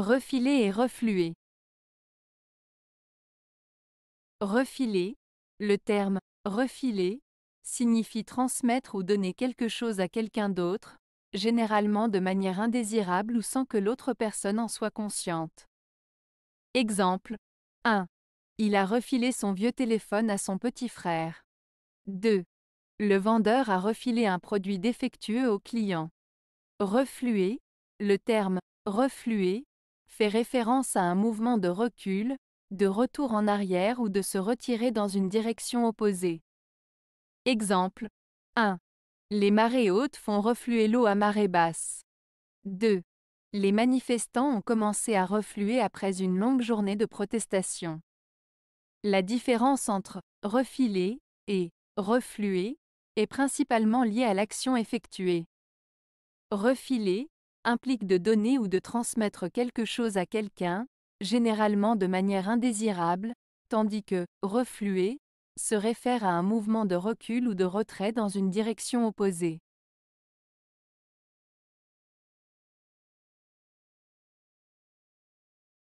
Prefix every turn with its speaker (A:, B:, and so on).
A: Refiler et refluer. Refiler, le terme refiler signifie transmettre ou donner quelque chose à quelqu'un d'autre, généralement de manière indésirable ou sans que l'autre personne en soit consciente. Exemple 1. Il a refilé son vieux téléphone à son petit frère. 2. Le vendeur a refilé un produit défectueux au client. Refluer, le terme refluer fait référence à un mouvement de recul, de retour en arrière ou de se retirer dans une direction opposée. Exemple 1. Les marées hautes font refluer l'eau à marée basse. 2. Les manifestants ont commencé à refluer après une longue journée de protestation. La différence entre refiler et refluer est principalement liée à l'action effectuée. Refiler implique de donner ou de transmettre quelque chose à quelqu'un, généralement de manière indésirable, tandis que refluer se réfère à un mouvement de recul ou de retrait dans une direction opposée.